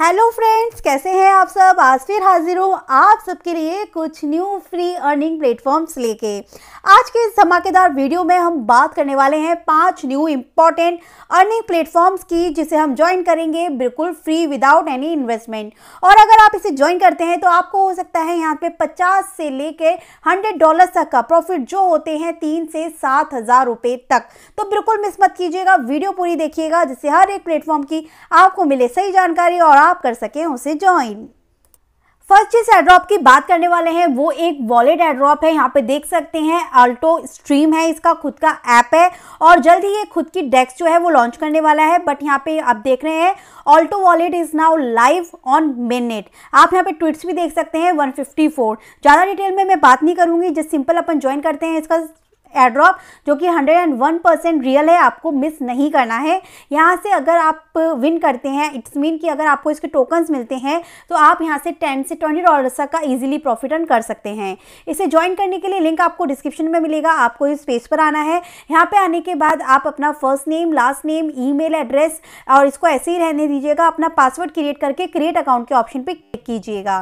hello friends कैसे हैं आप सब आज फिर हाजिर हूँ आप सबके लिए कुछ न्यू फ्री अर्निंग प्लेटफॉर्म्स लेके आज के इस धमाकेदार वीडियो में हम बात करने वाले हैं पांच न्यू इम्पॉर्टेंट अर्निंग प्लेटफॉर्म्स की जिसे हम ज्वाइन करेंगे बिल्कुल फ्री विदाउट एनी इन्वेस्टमेंट और अगर आप इसे ज्वाइन करते हैं तो आपको हो सकता है यहाँ पे पचास से लेके हंड्रेड डॉलर तक का प्रॉफिट जो होते हैं तीन से सात हज़ार रुपए तक तो बिल्कुल मिस मत कीजिएगा वीडियो पूरी देखिएगा जिससे हर एक प्लेटफॉर्म की आपको मिले सही जानकारी और आप आप कर सकें उसे ज्वाइन फर्स्ट जिस एड्रॉप की बात करने वाले हैं वो एक वॉलेट एड्रॉप है यहाँ पे देख सकते हैं अल्टो स्ट्रीम है इसका खुद का ऐप है और जल्द ही ये खुद की डेस्क जो है वो लॉन्च करने वाला है बट यहाँ पे आप देख रहे हैं Alto wallet is now live on mainnet आप यहाँ पे ट्वीट्स भी देख सकते हैं 154 ज़्यादा डिटेल में मैं बात नहीं करूंगी जस्ट सिंपल अपन ज्वाइन करते हैं इसका एड्रॉप जो कि 101 परसेंट रियल है आपको मिस नहीं करना है यहाँ से अगर आप विन करते हैं इट्स मीन कि अगर आपको इसके टोकन्स मिलते हैं तो आप यहाँ से 10 से 20 डॉलर्स का इजीली प्रॉफिट अर्न कर सकते हैं इसे ज्वाइन करने के लिए लिंक आपको डिस्क्रिप्शन में मिलेगा आपको इस पेज पर आना है यहाँ पर आने के बाद आप अपना first name last name e address और इसको ऐसे ही रहने दीजिएगा अपना पासवर्ड क्रिएट करके क्रिएट अकाउंट के ऑप्शन पर क्लिक कीजिएगा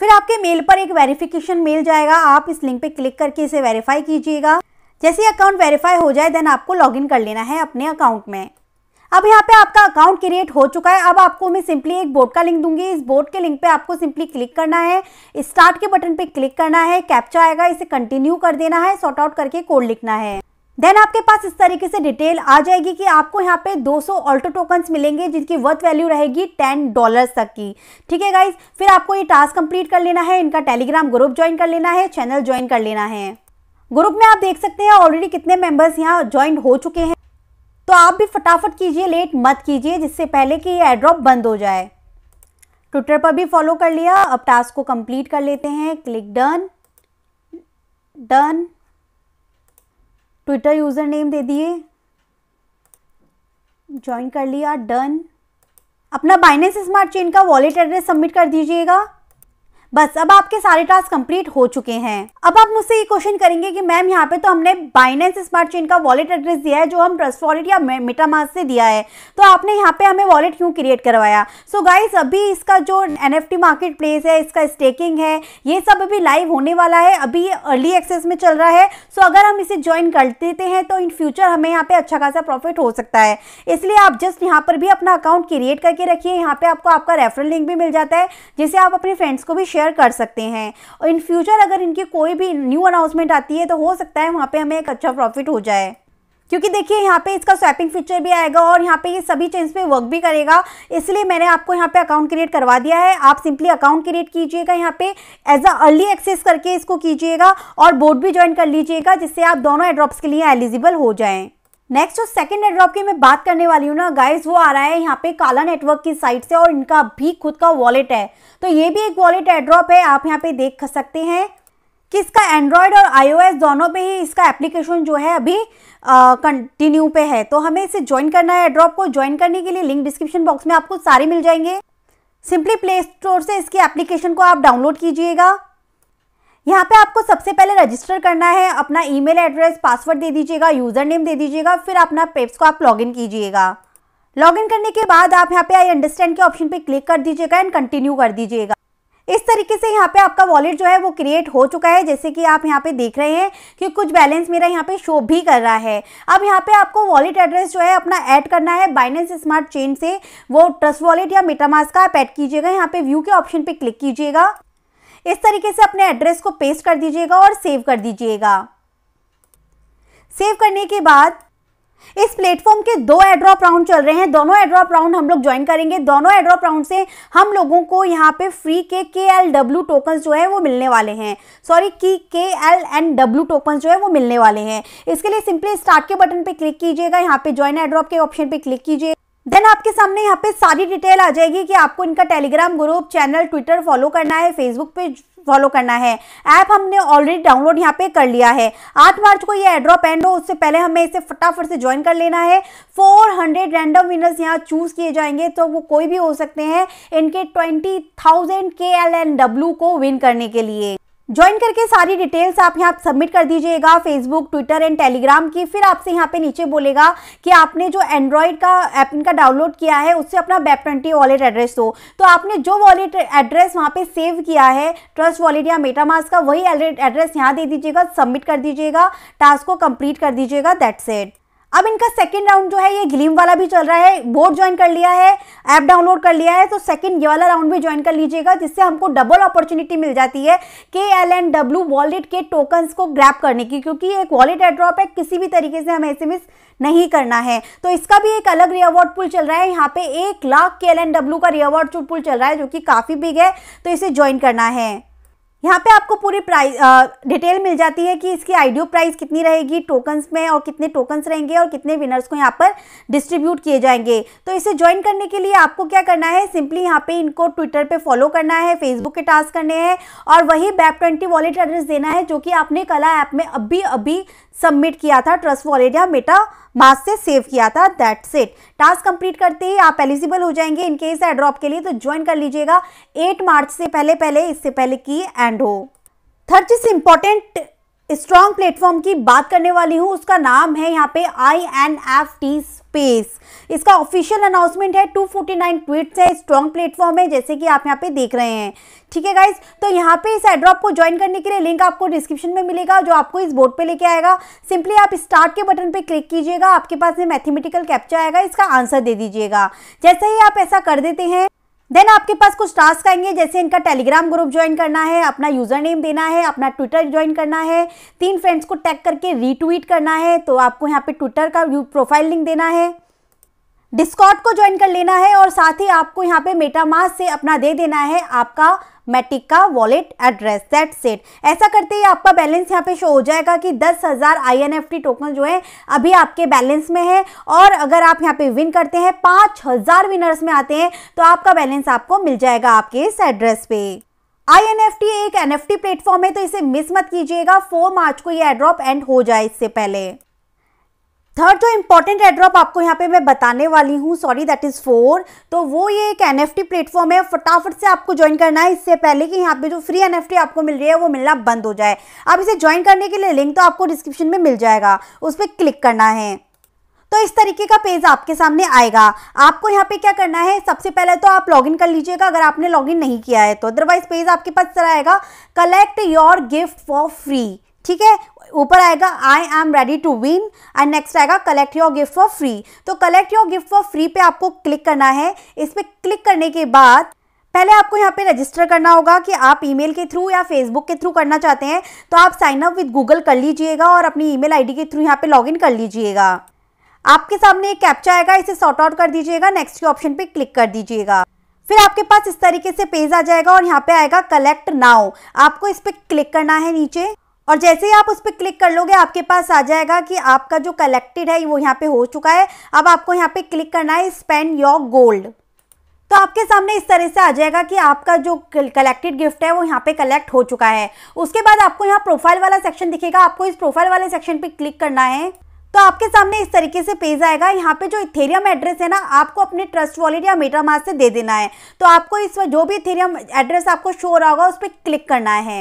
फिर आपके मेल पर एक वेरिफिकेशन मेल जाएगा आप इस लिंक पे क्लिक करके इसे वेरीफाई कीजिएगा जैसे अकाउंट वेरीफाई हो जाए देन आपको लॉगिन कर लेना है अपने अकाउंट में अब यहाँ पे आपका अकाउंट क्रिएट हो चुका है अब आपको मैं सिंपली एक बोर्ड का लिंक दूंगी इस बोर्ड के लिंक पे आपको सिंपली क्लिक करना है स्टार्ट के बटन पे क्लिक करना है कैप्चा आएगा इसे कंटिन्यू कर देना है सॉर्ट आउट करके कोड लिखना है देन आपके पास इस तरीके से डिटेल आ जाएगी कि आपको यहाँ पे 200 सौ ऑल्टो टोकन्स मिलेंगे जिनकी वर्थ वैल्यू रहेगी 10 डॉलर्स तक की ठीक है गाइज फिर आपको ये टास्क कंप्लीट कर लेना है इनका टेलीग्राम ग्रुप ज्वाइन कर लेना है चैनल ज्वाइन कर लेना है ग्रुप में आप देख सकते हैं ऑलरेडी कितने मेंबर्स यहाँ ज्वाइन हो चुके हैं तो आप भी फटाफट कीजिए लेट मत कीजिए जिससे पहले कि ये एड्रॉप बंद हो जाए ट्विटर पर भी फॉलो कर लिया अब टास्क को कंप्लीट कर लेते हैं click done done Twitter user name दे दिए ज्वाइन कर लिया डन अपना बाइनेंस स्मार्ट चेन का वॉलेट एड्रेस सबमिट कर दीजिएगा बस अब आपके सारे टास्क कंप्लीट हो चुके हैं अब आप मुझसे ये क्वेश्चन करेंगे कि मैम यहाँ पे तो हमने बाइनेंस स्मार्ट चेन का वॉलेट एड्रेस दिया है जो हम ट्रस्ट वॉलेट या मिटामास से दिया है तो आपने यहाँ पे हमें वॉलेट क्यों क्रिएट करवाया सो so गाइस अभी इसका जो एनएफटी मार्केट प्लेस है इसका स्टेकिंग है ये सब अभी लाइव होने वाला है अभी ये अर्ली एक्सेस में चल रहा है सो so अगर हम इसे ज्वाइन कर देते हैं तो इन फ्यूचर हमें यहाँ पे अच्छा खासा प्रॉफिट हो सकता है इसलिए आप जस्ट यहाँ पर भी अपना अकाउंट क्रिएट करके रखिए यहाँ पे आपको आपका रेफरल लिंक भी मिल जाता है जिसे आप अपने फ्रेंड्स को भी शेयर कर सकते हैं और इन फ्यूचर अगर इनकी कोई भी न्यू अनाउंसमेंट आती है तो हो सकता है वहाँ पर हमें एक अच्छा प्रॉफिट हो जाए क्योंकि देखिए यहाँ पे इसका स्वैपिंग फीचर भी आएगा और यहाँ पे ये सभी चेंज पे वर्क भी करेगा इसलिए मैंने आपको यहाँ पे अकाउंट क्रिएट करवा दिया है आप सिंपली अकाउंट क्रिएट कीजिएगा यहाँ पे एज अ अर्ली एक्सेस करके इसको कीजिएगा और बोर्ड भी ज्वाइन कर लीजिएगा जिससे आप दोनों एड्रॉप्स के लिए एलिजिबल हो जाएँ नेक्स्ट जो सेकंड नेटवर्क की मैं बात करने वाली हूँ ना गाइस वो आ रहा है यहाँ पे काला नेटवर्क की साइड से और इनका भी खुद का वॉलेट है तो ये भी एक वॉलेट एड्रॉप है आप यहाँ पे देख सकते हैं कि इसका एंड्रॉयड और आईओएस दोनों पे ही इसका एप्लीकेशन जो है अभी कंटिन्यू पे है तो हमें इसे ज्वाइन करना है एड्रॉप को ज्वाइन करने के लिए लिंक डिस्क्रिप्शन बॉक्स में आपको सारे मिल जाएंगे सिंपली प्ले स्टोर से इसकी एप्लीकेशन को आप डाउनलोड कीजिएगा यहाँ पे आपको सबसे पहले रजिस्टर करना है अपना ईमेल एड्रेस पासवर्ड दे दीजिएगा यूज़र नेम दे दीजिएगा फिर अपना पेप्स को आप लॉगिन कीजिएगा लॉगिन करने के बाद आप यहाँ पे आई अंडरस्टैंड के ऑप्शन पे क्लिक कर दीजिएगा एंड कंटिन्यू कर दीजिएगा इस तरीके से यहाँ पे आपका वॉलेट जो है वो क्रिएट हो चुका है जैसे कि आप यहाँ पे देख रहे हैं कि कुछ बैलेंस मेरा यहाँ पे शो भी कर रहा है अब यहाँ पे आपको वॉलेट एड्रेस जो है अपना ऐड करना है बाइनेंस स्मार्ट चेन से वो ट्रस्ट वॉलेट या मेटामास का आप ऐड कीजिएगा यहाँ पे व्यू के ऑप्शन पे क्लिक कीजिएगा इस तरीके से अपने एड्रेस को पेस्ट कर दीजिएगा और सेव कर दीजिएगा सेव करने के बाद इस प्लेटफॉर्म के दो एड्रॉप राउंड चल रहे हैं दोनों एड्रॉप राउंड हम लोग ज्वाइन करेंगे दोनों एड्रॉप राउंड से हम लोगों को यहाँ पे फ्री के के एल डब्ल्यू टोकन जो है वो मिलने वाले हैं सॉरी की के एल एंड डब्ल्यू टोकन जो है वो मिलने वाले हैं इसके लिए सिंपली स्टार्ट के बटन पे क्लिक कीजिएगा यहाँ पे ज्वाइन एड्रॉप के ऑप्शन पे क्लिक कीजिए देन आपके सामने यहाँ पे सारी डिटेल आ जाएगी कि आपको इनका Telegram group channel Twitter follow करना है फेसबुक पेज फॉलो करना है ऐप हमने ऑलरेडी डाउनलोड यहाँ पे कर लिया है आठ मार्च को ये एड्रॉप एंड हो उससे पहले हमें इसे फटाफट से ज्वाइन कर लेना है 400 रैंडम विनर्स यहाँ चूज किए जाएंगे तो वो कोई भी हो सकते हैं इनके एन डब्ल्यू को विन करने के लिए ज्वाइन करके सारी डिटेल्स आप यहाँ सबमिट कर दीजिएगा फेसबुक ट्विटर एंड टेलीग्राम की फिर आपसे यहाँ पे नीचे बोलेगा कि आपने जो एंड्रॉयड का ऐप इनका डाउनलोड किया है उससे अपना बैप ट्वेंटी वॉलेट एड्रेस दो तो आपने जो वॉलेट एड्रेस वहाँ पे सेव किया है ट्रस्ट वॉलेट या मेटामास का वही एड्रेस यहाँ दे दीजिएगा सबमिट कर दीजिएगा टास्क को कंप्लीट कर दीजिएगा दैट्स इट अब इनका सेकेंड राउंड जो है ये ग्लीम वाला भी चल रहा है बोर्ड ज्वाइन कर लिया है ऐप डाउनलोड कर लिया है तो सेकेंड ये वाला राउंड भी ज्वाइन कर लीजिएगा जिससे हमको डबल अपॉर्चुनिटी मिल जाती है के एल एन डब्ल्यू वॉलेट के टोकन्स को ग्रैप करने की क्योंकि ये एक वॉलेट एड्रॉप है किसी भी तरीके से हमें ऐसे मिस नहीं करना है तो इसका भी एक अलग रिअवॉर्ड पुल चल रहा है यहाँ पे एक लाख के एल एन डब्ल्यू का रिअवॉर्ड पुल चल रहा है जो कि काफ़ी बिग है तो इसे ज्वाइन करना है यहाँ पे आपको पूरी प्राइस डिटेल मिल जाती है कि इसकी आइडियो प्राइस कितनी रहेगी टोकन्स में और कितने टोकन्स रहेंगे और कितने विनर्स को यहाँ पर डिस्ट्रीब्यूट किए जाएंगे तो इसे ज्वाइन करने के लिए आपको क्या करना है सिंपली यहाँ पे इनको ट्विटर पे फॉलो करना है फेसबुक के टास्क करने हैं और वही बैप ट्वेंटी वॉलेट एड्रेस देना है जो कि आपने कला ऐप में अभी अभी सबमिट किया था ट्रस्ट वॉलेट या मेटा मास से सेव किया था दैट सेट टास्क कंप्लीट करते ही आप एलिजिबल हो जाएंगे इनकेस एड्रॉप के लिए तो ज्वाइन कर लीजिएगा एट मार्च से पहले पहले इससे पहले की ब्रांड हो थर्ड जिस इम्पोर्टेंट स्ट्रॉन्ग प्लेटफॉर्म की बात करने वाली हूँ उसका नाम है यहाँ पे I N F T space इसका ऑफिशियल अनाउंसमेंट है 249 फोर्टी नाइन ट्वीट्स है स्ट्रॉन्ग प्लेटफॉर्म है जैसे कि आप यहाँ पे देख रहे हैं ठीक है गाइज तो यहाँ पे इस एड्रॉप को ज्वाइन करने के लिए लिंक आपको डिस्क्रिप्शन में मिलेगा जो आपको इस बोर्ड पे लेके आएगा सिंपली आप स्टार्ट के बटन पे क्लिक कीजिएगा आपके पास में मैथमेटिकल कैप्चर आएगा इसका आंसर दे दीजिएगा जैसे ही आप ऐसा कर देते हैं देन आपके पास कुछ टास्क आएंगे जैसे इनका टेलीग्राम ग्रुप ज्वाइन करना है अपना यूजर नेम देना है अपना ट्विटर ज्वाइन करना है तीन फ्रेंड्स को टैग करके रीट्वीट करना है तो आपको यहाँ पे ट्विटर का प्रोफाइल लिंक देना है डिस्कॉट को ज्वाइन कर लेना है और साथ ही आपको यहाँ पे मेटामास से अपना दे देना है आपका मैटिक का वॉलेट एड्रेस सेट सेट ऐसा करते ही आपका बैलेंस यहाँ पे शो हो जाएगा कि दस हज़ार आई एन टोकन जो है अभी आपके बैलेंस में है और अगर आप यहाँ पे विन करते हैं पाँच हज़ार विनर्स में आते हैं तो आपका बैलेंस आपको मिल जाएगा आपके इस एड्रेस पे INFT एक एनएफटी प्लेटफॉर्म है तो इसे मिस मत कीजिएगा 4 मार्च को ये एड्रॉप एंड हो जाए इससे पहले थर्ड जो इंपॉर्टेंट एड्रॉप आपको यहाँ पे मैं बताने वाली हूँ सॉरी दैट इज़ फोर तो वो ये एक एन एफ टी प्लेटफॉर्म है फटाफट से आपको ज्वाइन करना है इससे पहले कि यहाँ पे जो फ्री एन एफ टी आपको मिल रही है वो मिलना बंद हो जाए आप इसे ज्वाइन करने के लिए लिंक तो आपको डिस्क्रिप्शन में मिल जाएगा उस पर क्लिक करना है तो इस तरीके का पेज आपके सामने आएगा आपको यहाँ पे क्या करना है सबसे पहले तो आप लॉगिन कर लीजिएगा अगर आपने लॉगिन नहीं किया है तो अदरवाइज पेज आपके पास चला आएगा collect your gift for free ठीक है ऊपर आएगा I am ready to win and next आएगा collect your gift for free तो collect your gift for free पे आपको क्लिक करना है इस पर क्लिक करने के बाद पहले आपको यहाँ पे रजिस्टर करना होगा कि आप ईमेल के थ्रू या फेसबुक के थ्रू करना चाहते हैं तो आप साइन अप विद गूगल कर लीजिएगा और अपनी ईमेल आईडी के थ्रू यहाँ पे लॉगिन कर लीजिएगा आपके सामने एक कैप्चा आएगा इसे सॉर्ट आउट कर दीजिएगा नेक्स्ट के ऑप्शन पे क्लिक कर दीजिएगा फिर आपके पास इस तरीके से पेज आ जाएगा और यहाँ पे आएगा कलेक्ट नाउ आपको इस पर क्लिक करना है नीचे और जैसे ही आप उस पर क्लिक कर लोगे आपके पास आ जाएगा कि आपका जो कलेक्टेड है वो यहाँ पे हो चुका है अब आपको यहाँ पे क्लिक करना है स्पेंड योर गोल्ड तो आपके सामने इस तरह से आ जाएगा कि आपका जो कलेक्टेड गिफ्ट है वो यहाँ पे कलेक्ट हो चुका है उसके बाद आपको यहाँ प्रोफाइल वाला सेक्शन दिखेगा आपको इस प्रोफाइल वाले सेक्शन पे क्लिक करना है तो आपके सामने इस तरीके से पेज आएगा यहाँ पे जो इथेरियम एड्रेस है ना आपको अपने ट्रस्ट वॉलेट या मीटर मास से दे देना है तो आपको इस जो भी इथेरियम एड्रेस आपको शो हो रहा होगा उस पर क्लिक करना है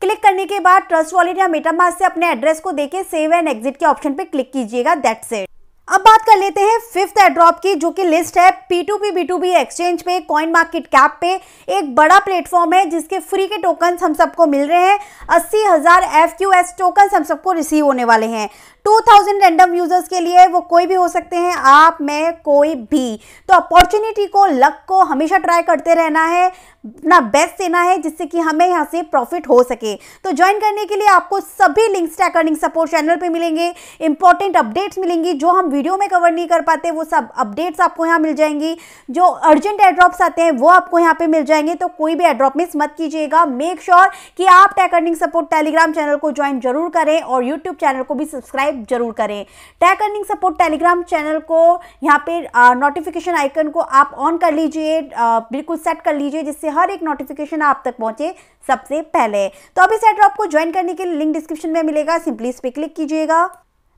क्लिक करने के बाद ट्रस्ट वॉलेट या मेटामास से अपने एड्रेस को देके सेव एंड एग्जिट के ऑप्शन पे क्लिक कीजिएगा दैट इट अब बात कर लेते हैं फिफ्थ एड्रॉप की जो कि लिस्ट है P to P B to B exchange पे कॉइन मार्केट कैप पे एक बड़ा प्लेटफॉर्म है जिसके फ्री के टोकन हम सबको मिल रहे हैं अस्सी हज़ार एफ क्यू एस टोकन हम सबको रिसीव होने वाले हैं 2000 रैंडम यूजर्स के लिए वो कोई भी हो सकते हैं आप मैं कोई भी तो अपॉर्चुनिटी को लक को हमेशा ट्राई करते रहना है अपना बेस्ट देना है जिससे कि हमें यहाँ से प्रॉफिट हो सके तो ज्वाइन करने के लिए आपको सभी links tech earning support channel पर मिलेंगे इंपॉर्टेंट अपडेट्स मिलेंगी जो हम वीडियो में कवर नहीं कर पाते वो सब अपडेट्स आपको यहाँ मिल जाएंगी जो अर्जेंट एड्रॉप्स आते हैं वो आपको यहाँ पे मिल जाएंगे तो कोई भी एड्रॉप मिस मत कीजिएगा मेक श्योर sure कि आप tech earning support Telegram channel को ज्वाइन जरूर करें और यूट्यूब चैनल को भी सब्सक्राइब जरूर करें tech earning support Telegram channel को यहाँ पे नोटिफिकेशन आइकन को आप ऑन कर लीजिए बिल्कुल सेट कर लीजिए जिससे से हर एक नोटिफिकेशन आप तक पहुंचे सबसे पहले तो अभी सेटर एड्रॉप को ज्वाइन करने के लिए लिंक डिस्क्रिप्शन में मिलेगा सिंपली इस पर क्लिक कीजिएगा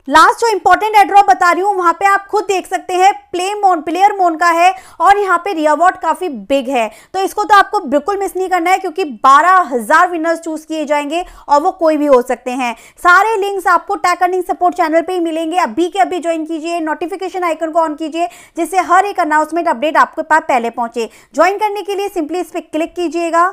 लास्ट जो इंपॉर्टेंट एड्रॉप बता रही हूँ वहां पे आप खुद देख सकते हैं प्ले मोन प्लेयर मोन का है और यहाँ पे रियावॉट काफी बिग है तो इसको तो आपको बिल्कुल मिस नहीं करना है क्योंकि बारह हजार विनर्स चूज किए जाएंगे और वो कोई भी हो सकते हैं सारे लिंक्स आपको टैक अर्निंग सपोर्ट चैनल पर ही मिलेंगे अभी के अभी ज्वाइन कीजिए नोटिफिकेशन आइकन को ऑन कीजिए जिससे हर एक अनाउंसमेंट अपडेट आपके पास पहले पहुंचे ज्वाइन करने के लिए सिंपली इस पर क्लिक कीजिएगा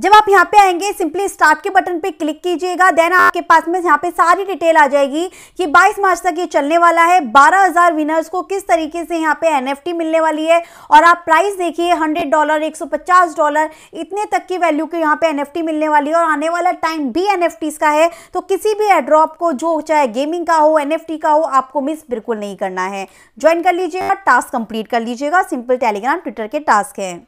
जब आप यहाँ पे आएंगे सिंपली स्टार्ट के बटन पे क्लिक कीजिएगा देन आपके पास में यहाँ पे सारी डिटेल आ जाएगी कि 22 मार्च तक ये चलने वाला है 12000 विनर्स को किस तरीके से यहाँ पे एनएफटी मिलने वाली है और आप प्राइस देखिए 100 डॉलर 150 डॉलर इतने तक की वैल्यू के यहाँ पे एनएफटी मिलने वाली है और आने वाला टाइम भी एन का है तो किसी भी एड्रॉप को जो चाहे गेमिंग का हो एन का हो आपको मिस बिल्कुल नहीं करना है ज्वाइन कर लीजिएगा टास्क कंप्लीट कर लीजिएगा सिंपल टेलीग्राम ट्विटर के टास्क हैं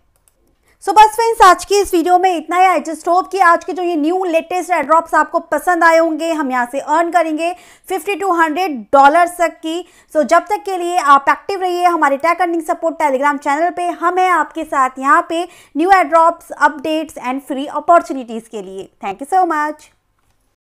सो बस फ्रेंड्स आज की इस वीडियो में इतना ही आई जस्ट होप कि आज के जो ये न्यू लेटेस्ट एड्रॉप्स आपको पसंद आए होंगे हम यहाँ से अर्न करेंगे फिफ्टी टू हंड्रेड डॉलर तक की सो so, जब तक के लिए आप एक्टिव रहिए हमारे tech earning support Telegram channel पे हम हैं आपके साथ यहाँ पे new airdrops updates and free opportunities के लिए थैंक यू सो मच